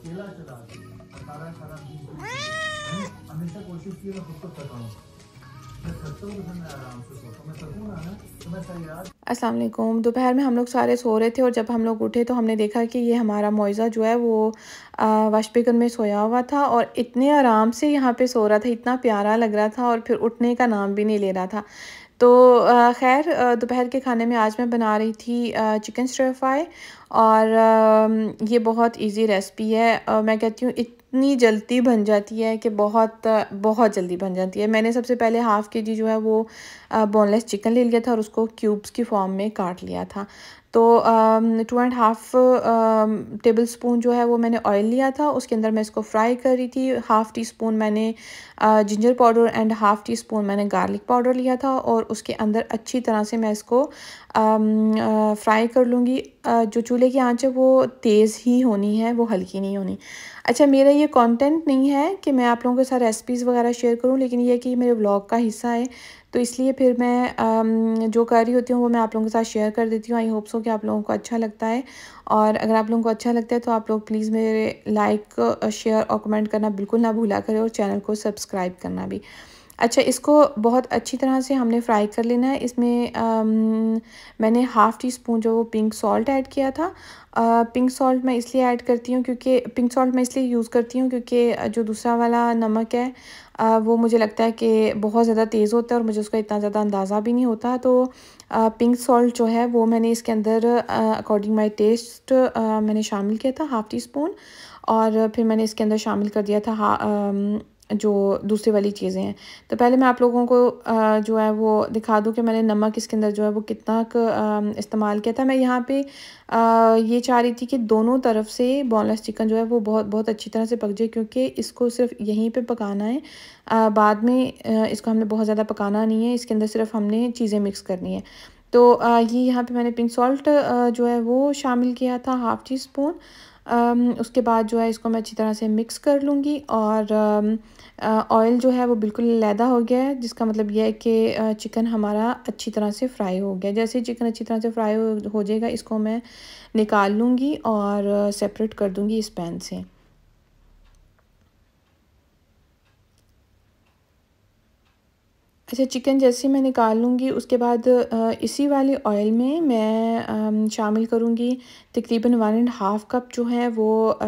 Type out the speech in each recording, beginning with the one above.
अकेला चला हमेशा कोशिश की मैं खुद को थकाऊँ असलम दोपहर में हम लोग सारे सो रहे थे और जब हम लोग उठे तो हमने देखा कि ये हमारा मुआवजा जो है वो वाशपेगन में सोया हुआ था और इतने आराम से यहाँ पे सो रहा था इतना प्यारा लग रहा था और फिर उठने का नाम भी नहीं ले रहा था तो खैर दोपहर के खाने में आज मैं बना रही थी चिकन स्टर फ्राई और ये बहुत इजी रेसिपी है मैं कहती हूँ इतनी जल्दी बन जाती है कि बहुत बहुत जल्दी बन जाती है मैंने सबसे पहले हाफ़ के जी जो है वो बोनलेस चिकन ले लिया था और उसको क्यूब्स की फॉर्म में काट लिया था तो two and half tablespoon जो है वो मैंने ऑयल लिया था उसके अंदर मैं इसको फ्राई कर रही थी हाफ़ टी स्पून मैंने ginger powder and half teaspoon मैंने गार्लिक पाउडर लिया था और उसके अंदर अच्छी तरह से मैं इसको फ्राई um, uh, कर लूँगी uh, जो चूल्हे की आँच है वो तेज़ ही होनी है वो हल्की नहीं होनी अच्छा मेरा ये कंटेंट नहीं है कि मैं आप लोगों के साथ रेसिपीज़ वगैरह शेयर करूं लेकिन ये कि मेरे व्लॉग का हिस्सा है तो इसलिए फिर मैं जो कर रही होती हूँ वो मैं आप लोगों के साथ शेयर कर देती हूँ आई होप सो कि आप लोगों को अच्छा लगता है और अगर आप लोगों को अच्छा लगता है तो आप लोग प्लीज़ मेरे लाइक शेयर और कमेंट करना बिल्कुल ना भूला करें और चैनल को सब्सक्राइब करना भी अच्छा इसको बहुत अच्छी तरह से हमने फ्राई कर लेना है इसमें आ, मैंने हाफ़ टी स्पून जो वो पिंक सॉल्ट ऐड किया था आ, पिंक सॉल्ट मैं इसलिए ऐड करती हूँ क्योंकि पिंक सॉल्ट मैं इसलिए यूज़ करती हूँ क्योंकि जो दूसरा वाला नमक है आ, वो मुझे लगता है कि बहुत ज़्यादा तेज़ होता है और मुझे उसका इतना ज़्यादा अंदाज़ा भी नहीं होता तो आ, पिंक सॉल्ट जो है वो मैंने इसके अंदर अकॉर्डिंग माई टेस्ट मैंने शामिल किया था हाफ़ टी स्पून और फिर मैंने इसके अंदर शामिल कर दिया था जो दूसरी वाली चीज़ें हैं तो पहले मैं आप लोगों को जो है वो दिखा दूँ कि मैंने नमक इसके अंदर जो है वो कितना इस्तेमाल किया था मैं यहाँ पे ये चाह रही थी कि दोनों तरफ से बोनलेस चिकन जो है वो बहुत बहुत अच्छी तरह से पक जाए क्योंकि इसको सिर्फ यहीं पे पकाना है बाद में इसको हमने बहुत ज़्यादा पकाना नहीं है इसके अंदर सिर्फ हमने चीज़ें मिक्स करनी है तो ये यहाँ पे मैंने पिंक सॉल्ट जो है वो शामिल किया था हाफ़ टी स्पून उसके बाद जो है इसको मैं अच्छी तरह से मिक्स कर लूँगी और ऑयल जो है वो बिल्कुल लैदा हो गया है जिसका मतलब यह है कि चिकन हमारा अच्छी तरह से फ्राई हो गया जैसे चिकन अच्छी तरह से फ्राई हो जाएगा इसको मैं निकाल लूँगी और सेपरेट कर दूँगी इस पैन से अच्छा चिकन जैसे मैं निकाल लूँगी उसके बाद इसी वाले ऑयल में मैं शामिल करूँगी तकरीबन वन एंड हाफ़ कप जो है वो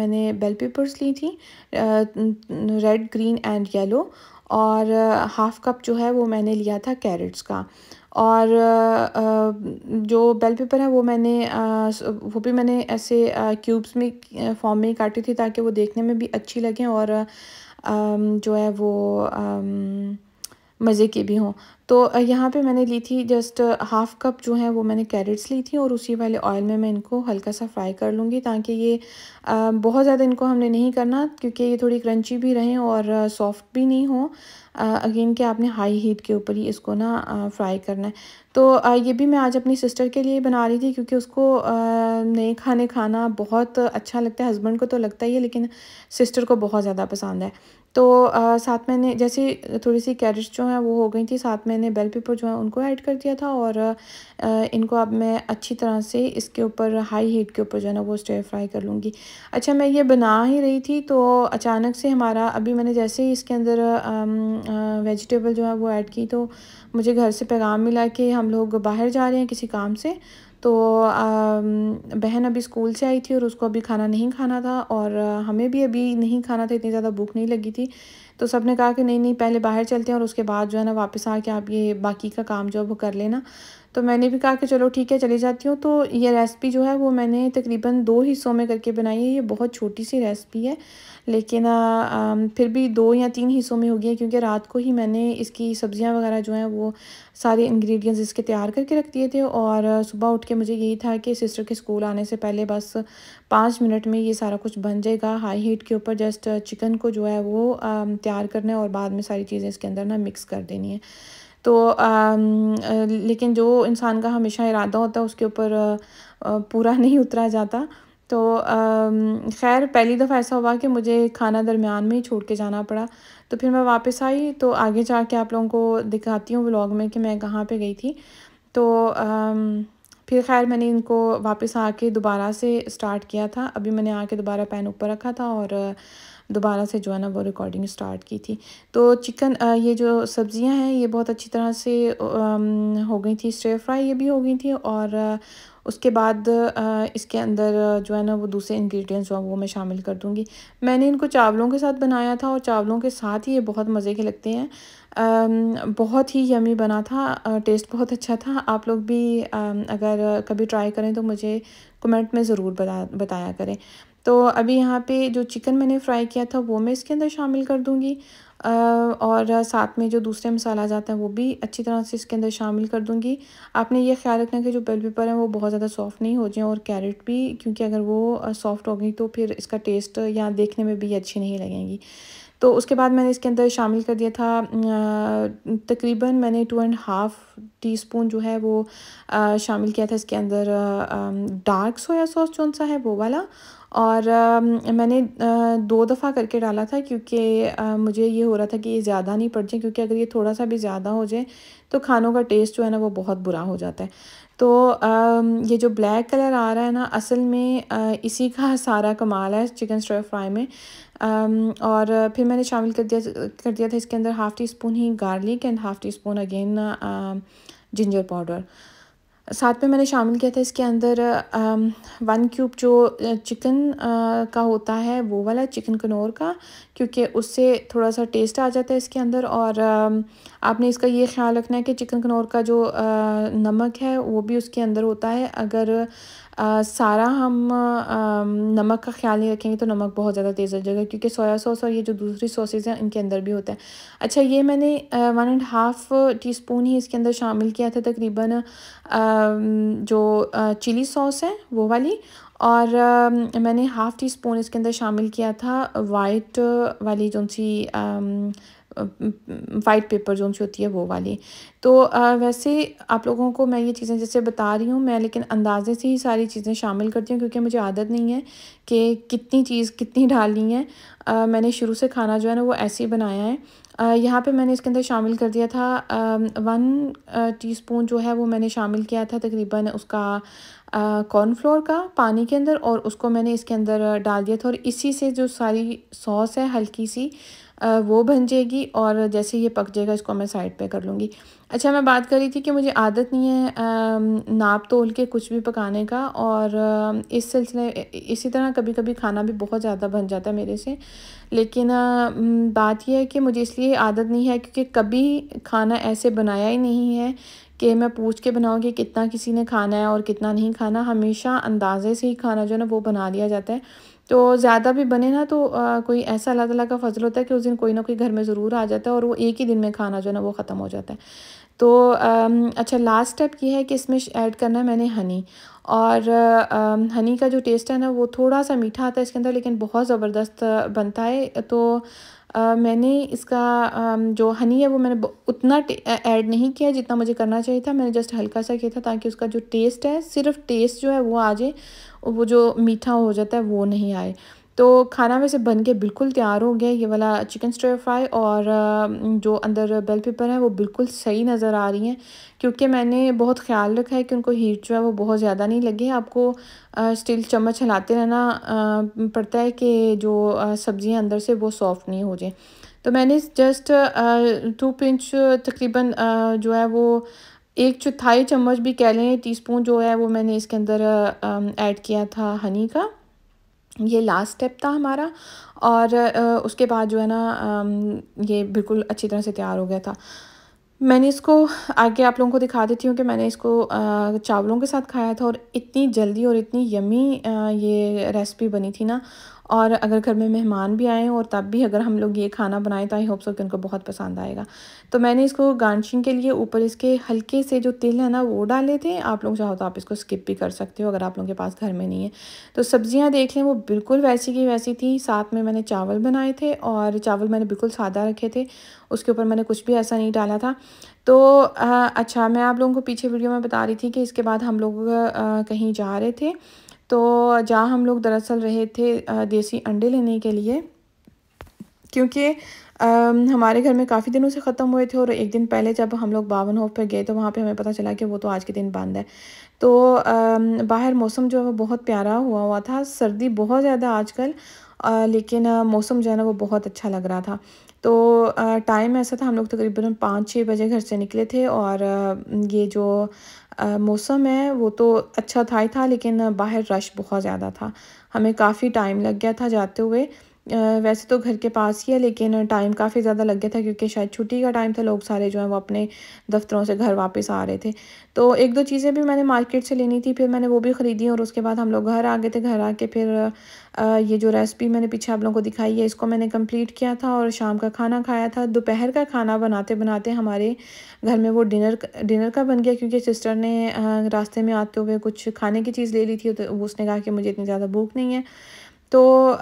मैंने बेल पेपर्स ली थी रेड ग्रीन एंड येलो और हाफ़ कप जो है वो मैंने लिया था कैरेट्स का और जो बेल पेपर है वो मैंने वो भी मैंने ऐसे क्यूब्स में फॉर्म में ही काटी थी ताकि वो देखने में भी अच्छी लगे और जो है वो मज़े के भी हों तो यहाँ पे मैंने ली थी जस्ट हाफ़ कप जो है वो मैंने कैरेट्स ली थी और उसी वाले ऑयल में मैं इनको हल्का सा फ्राई कर लूँगी ताकि ये बहुत ज़्यादा इनको हमने नहीं करना क्योंकि ये थोड़ी क्रंची भी रहें और सॉफ्ट भी नहीं हों अगेन कि आपने हाई हीट के ऊपर ही इसको ना फ्राई करना है तो ये भी मैं आज अपनी सिस्टर के लिए बना रही थी क्योंकि उसको नए खाने खाना बहुत अच्छा लगता है हस्बैंड को तो लगता ही है लेकिन सिस्टर को बहुत ज़्यादा पसंद है तो आ, साथ मैंने जैसे थोड़ी सी कैरेट्स जो हैं वो हो गई थी साथ मैंने बेल पेपर जो है उनको ऐड कर दिया था और आ, इनको अब मैं अच्छी तरह से इसके ऊपर हाई हीट के ऊपर जो है ना वो स्टेयर फ्राई कर लूँगी अच्छा मैं ये बना ही रही थी तो अचानक से हमारा अभी मैंने जैसे ही इसके अंदर वेजिटेबल जो है वो ऐड की तो मुझे घर से पैगाम मिला कि हम लोग बाहर जा रहे हैं किसी काम से तो बहन अभी स्कूल से आई थी और उसको अभी खाना नहीं खाना था और हमें भी अभी नहीं खाना था इतनी ज़्यादा भूख नहीं लगी थी तो सब ने कहा कि नहीं नहीं पहले बाहर चलते हैं और उसके बाद जो है ना वापस आके आप ये बाकी का काम जो है वो कर लेना तो मैंने भी कहा कि चलो ठीक है चली जाती हूँ तो ये रेसिपी जो है वो मैंने तकरीबन दो हिस्सों में करके बनाई है ये बहुत छोटी सी रेसिपी है लेकिन आ, फिर भी दो या तीन हिस्सों में होगी है क्योंकि रात को ही मैंने इसकी सब्ज़ियाँ वगैरह जो हैं वो सारे इंग्रेडिएंट्स इसके तैयार करके रख दिए थे और सुबह उठ के मुझे यही था कि सिस्टर के स्कूल आने से पहले बस पाँच मिनट में ये सारा कुछ बन जाएगा हाई हीट के ऊपर जस्ट चिकन को जो है वो तैयार करना है और बाद में सारी चीज़ें इसके अंदर ना मिक्स कर देनी है तो आ, लेकिन जो इंसान का हमेशा इरादा होता है उसके ऊपर पूरा नहीं उतरा जाता तो खैर पहली दफ़ा ऐसा हुआ कि मुझे खाना दरमियान में ही छोड़ के जाना पड़ा तो फिर मैं वापस आई तो आगे जा के आप लोगों को दिखाती हूँ व्लॉग में कि मैं कहाँ पे गई थी तो आ, फिर खैर मैंने इनको वापस आके दोबारा से स्टार्ट किया था अभी मैंने आके दोबारा पैन ऊपर रखा था और दोबारा से जो है ना वो रिकॉर्डिंग स्टार्ट की थी तो चिकन ये जो सब्ज़ियाँ हैं ये बहुत अच्छी तरह से हो गई थी स्टे फ्राई ये भी हो गई थी और उसके बाद इसके अंदर जो है ना वो दूसरे इंग्रेडिएंट्स जो हैं वो मैं शामिल कर दूँगी मैंने इनको चावलों के साथ बनाया था और चावलों के साथ ही ये बहुत मज़े के लगते हैं बहुत ही यमी बना था टेस्ट बहुत अच्छा था आप लोग भी अगर कभी ट्राई करें तो मुझे कमेंट में ज़रूर बता बताया करें तो अभी यहाँ पे जो चिकन मैंने फ्राई किया था वो मैं इसके अंदर शामिल कर दूँगी और साथ में जो दूसरे मसाला जाता है वो भी अच्छी तरह से इसके अंदर शामिल कर दूँगी आपने ये ख्याल रखना कि जो बेल पेपर हैं वो बहुत ज़्यादा सॉफ्ट नहीं हो जाएँ और कैरेट भी क्योंकि अगर वो सॉफ्ट हो गई तो फिर इसका टेस्ट या देखने में भी अच्छी नहीं लगेंगी तो उसके बाद मैंने इसके अंदर शामिल कर दिया था तकरीबन मैंने two and half teaspoon जो है वो शामिल किया था इसके अंदर डार्क सोया सॉस जो सा है वो वाला और आ, मैंने आ, दो दफ़ा करके डाला था क्योंकि मुझे ये हो रहा था कि ये ज़्यादा नहीं पड़ जाए क्योंकि अगर ये थोड़ा सा भी ज़्यादा हो जाए तो खानों का टेस्ट जो है ना वो बहुत बुरा हो जाता है तो ये जो ब्लैक कलर आ रहा है ना असल में इसी का सारा कमाल है चिकन स्टर फ्राई में और फिर मैंने शामिल कर दिया कर दिया था इसके अंदर हाफ़ टी स्पून ही garlic and half teaspoon again ginger powder साथ में मैंने शामिल किया था इसके अंदर वन क्यूब जो चिकन का होता है वो वाला चिकन कनौर का क्योंकि उससे थोड़ा सा टेस्ट आ जाता है इसके अंदर और आपने इसका ये ख्याल रखना है कि चिकन कनौर का जो नमक है वो भी उसके अंदर होता है अगर आ, सारा हम आ, नमक का ख्याल नहीं रखेंगे तो नमक बहुत ज़्यादा तेज़ हो जाएगा क्योंकि सोया सॉस और ये जो दूसरी सॉसेज़ हैं इनके अंदर भी होता है अच्छा ये मैंने one and half teaspoon ही इसके अंदर शामिल किया था तकरीबन जो चिली सॉस है वो वाली और आ, मैंने हाफ़ टी स्पून इसके अंदर शामिल किया था वाइट वाली जो सी वाइट पेपर जो होती है वो वाली तो आ, वैसे आप लोगों को मैं ये चीज़ें जैसे बता रही हूँ मैं लेकिन अंदाजे से ही सारी चीज़ें शामिल करती हूँ क्योंकि मुझे आदत नहीं है कि कितनी चीज़ कितनी डालनी है आ, मैंने शुरू से खाना जो है ना वो ऐसे ही बनाया है यहाँ पे मैंने इसके अंदर शामिल कर दिया था आ, वन टी जो है वो मैंने शामिल किया था तकरीबन उसका कॉर्नफ्लोर का पानी के अंदर और उसको मैंने इसके अंदर डाल दिया था और इसी से जो सारी सॉस है हल्की सी वो बन जाएगी और जैसे ये पक जाएगा इसको मैं साइड पे कर लूँगी अच्छा मैं बात कर रही थी कि मुझे आदत नहीं है नाप तोल के कुछ भी पकाने का और इस सिलसिले इसी तरह कभी कभी खाना भी बहुत ज़्यादा बन जाता है मेरे से लेकिन बात यह है कि मुझे इसलिए आदत नहीं है क्योंकि कभी खाना ऐसे बनाया ही नहीं है कि मैं पूछ के बनाऊँगी कितना किसी ने खाना है और कितना नहीं खाना हमेशा अंदाजे से ही खाना जो है ना वो बना लिया जाता है तो ज़्यादा भी बने ना तो आ, कोई ऐसा अल्लाह तला का फजल होता है कि उस दिन कोई ना कोई घर में ज़रूर आ जाता है और वो एक ही दिन में खाना जो है ना वो ख़त्म हो जाता है तो आ, अच्छा लास्ट स्टेप ये है कि इसमें ऐड करना है मैंने हनी और आ, हनी का जो टेस्ट है ना वो थोड़ा सा मीठा आता है इसके अंदर लेकिन बहुत ज़बरदस्त बनता है तो Uh, मैंने इसका uh, जो हनी है वो मैंने उतना ऐड नहीं किया जितना मुझे करना चाहिए था मैंने जस्ट हल्का सा किया था ताकि उसका जो टेस्ट है सिर्फ टेस्ट जो है वो आ जाए वो जो मीठा हो जाता है वो नहीं आए तो खाना वैसे बन के बिल्कुल तैयार हो गया ये वाला चिकन स्टर फ्राई और जो अंदर बेल पेपर है वो बिल्कुल सही नज़र आ रही हैं क्योंकि मैंने बहुत ख्याल रखा है कि उनको हीट जो है वो बहुत ज़्यादा नहीं लगे आपको स्टील चम्मच हिलाते रहना पड़ता है कि जो सब्ज़ियाँ अंदर से वो सॉफ्ट नहीं हो जाए तो मैंने जस्ट टू पिंच तकरीबन जो है वो एक चौथाई चम्मच भी कह लें टीस्पून जो है वो मैंने इसके अंदर ऐड किया था हनी का ये लास्ट स्टेप था हमारा और उसके बाद जो है ना ये बिल्कुल अच्छी तरह से तैयार हो गया था मैंने इसको आगे आप लोगों को दिखा देती हूँ कि मैंने इसको चावलों के साथ खाया था और इतनी जल्दी और इतनी यमी ये रेसिपी बनी थी ना और अगर घर में मेहमान भी आएँ और तब भी अगर हम लोग ये खाना बनाएं तो आई होप सो कि उनको बहुत पसंद आएगा तो मैंने इसको गार्निशिंग के लिए ऊपर इसके हल्के से जो तिल है ना वो डाले थे आप लोग चाहो तो आप इसको स्किप भी कर सकते हो अगर आप लोगों के पास घर में नहीं है तो सब्ज़ियाँ देख लें वो बिल्कुल वैसी की वैसी थी साथ में मैंने चावल बनाए थे और चावल मैंने बिल्कुल सादा रखे थे उसके ऊपर मैंने कुछ भी ऐसा नहीं डाला था तो आ, अच्छा मैं आप लोगों को पीछे वीडियो में बता रही थी कि इसके बाद हम लोग कहीं जा रहे थे तो जहाँ हम लोग दरअसल रहे थे देसी अंडे लेने के लिए क्योंकि हमारे घर में काफ़ी दिनों से ख़त्म हुए थे और एक दिन पहले जब हम लोग बावन हॉफ पर गए तो वहाँ पे हमें पता चला कि वो तो आज के दिन बंद है तो बाहर मौसम जो है वो बहुत प्यारा हुआ हुआ था सर्दी बहुत ज़्यादा आजकल आ, लेकिन आ, मौसम जो है ना वो बहुत अच्छा लग रहा था तो टाइम ऐसा था हम लोग तकरीबन तो पाँच छः बजे घर से निकले थे और ये जो मौसम है वो तो अच्छा था ही था लेकिन बाहर रश बहुत ज़्यादा था हमें काफ़ी टाइम लग गया था जाते हुए वैसे तो घर के पास ही है लेकिन टाइम काफ़ी ज़्यादा लग गया था क्योंकि शायद छुट्टी का टाइम था लोग सारे जो हैं वो अपने दफ्तरों से घर वापस आ रहे थे तो एक दो चीज़ें भी मैंने मार्केट से लेनी थी फिर मैंने वो भी ख़रीदी और उसके बाद हम लोग घर आ गए थे घर आके फिर ये जो रेसिपी मैंने पीछे आप लोगों को दिखाई है इसको मैंने कंप्लीट किया था और शाम का खाना खाया था दोपहर का खाना बनाते बनाते हमारे घर में वो डिनर डिनर का बन गया क्योंकि सिस्टर ने रास्ते में आते हुए कुछ खाने की चीज़ ले ली थी तो उसने कहा कि मुझे इतनी ज़्यादा भूख नहीं है तो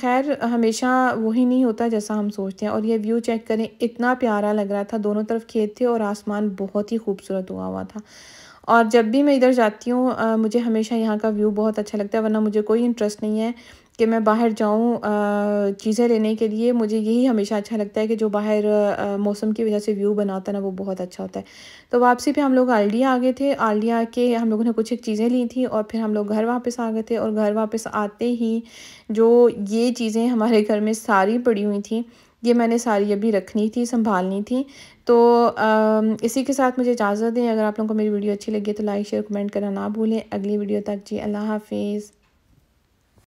खैर हमेशा वही नहीं होता जैसा हम सोचते हैं और ये व्यू चेक करें इतना प्यारा लग रहा था दोनों तरफ खेत थे और आसमान बहुत ही खूबसूरत हुआ हुआ था और जब भी मैं इधर जाती हूँ मुझे हमेशा यहाँ का व्यू बहुत अच्छा लगता है वरना मुझे कोई इंटरेस्ट नहीं है कि मैं बाहर जाऊँ चीज़ें लेने के लिए मुझे यही हमेशा अच्छा लगता है कि जो बाहर मौसम की वजह से व्यू बनाता है ना वो बहुत अच्छा होता है तो वापसी पे हम लोग आल्डिया आ गए थे आल्डिया के हम लोगों ने कुछ एक चीज़ें ली थी और फिर हम लोग घर वापस आ गए थे और घर वापस आते ही जो ये चीज़ें हमारे घर में सारी पड़ी हुई थी ये मैंने सारी अभी रखनी थी संभालनी थी तो आ, इसी के साथ मुझे इजाज़त दें अगर आप लोगों को मेरी वीडियो अच्छी लगी तो लाइक शेयर कमेंट करना ना भूलें अगली वीडियो तक जी अल्लाह हाफिज़